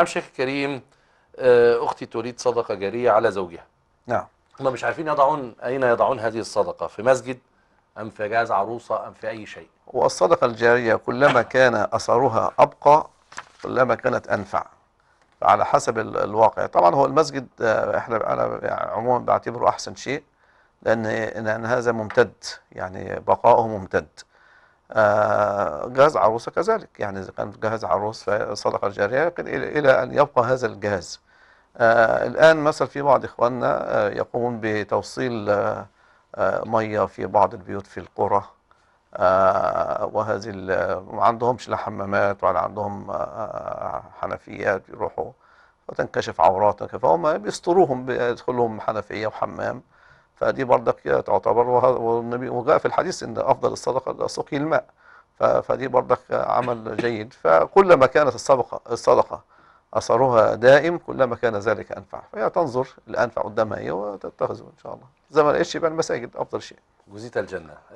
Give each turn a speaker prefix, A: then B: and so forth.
A: نعم شيخ كريم آه، أختي تريد صدقة جارية على زوجها نعم هم مش عارفين يضعون أين يضعون هذه الصدقة في مسجد أم في جهاز عروسة أم في أي شيء
B: والصدقة الجارية كلما كان أثرها أبقى كلما كانت أنفع على حسب الواقع طبعا هو المسجد آه، احنا انا يعني عموما بعتبره احسن شيء لان لان هذا ممتد يعني بقاؤه ممتد آه، جهاز عروسة كذلك يعني إذا كان جهاز عروس فصدقة جارية إلى أن يبقى هذا الجهاز آه، الآن مثلا في بعض إخواننا آه، يقومون بتوصيل مية في بعض البيوت في القرى وهذه ما عندهمش لا حمامات ولا عندهم حنفيات يروحوا وتنكشف عوراتك فهم بيستروهم بيدخلهم حنفية وحمام فدي برضك تعتبر والنبي وجاء في الحديث ان افضل الصدقه سقي الماء فدي برضك عمل جيد فكلما كانت الصدقه الصدقه اثرها دائم كلما كان ذلك انفع فهي تنظر الانفع قدامها ايه وتتخذه ان شاء الله زي ما لقيتش يبقى المساجد افضل شيء جزيت الجنه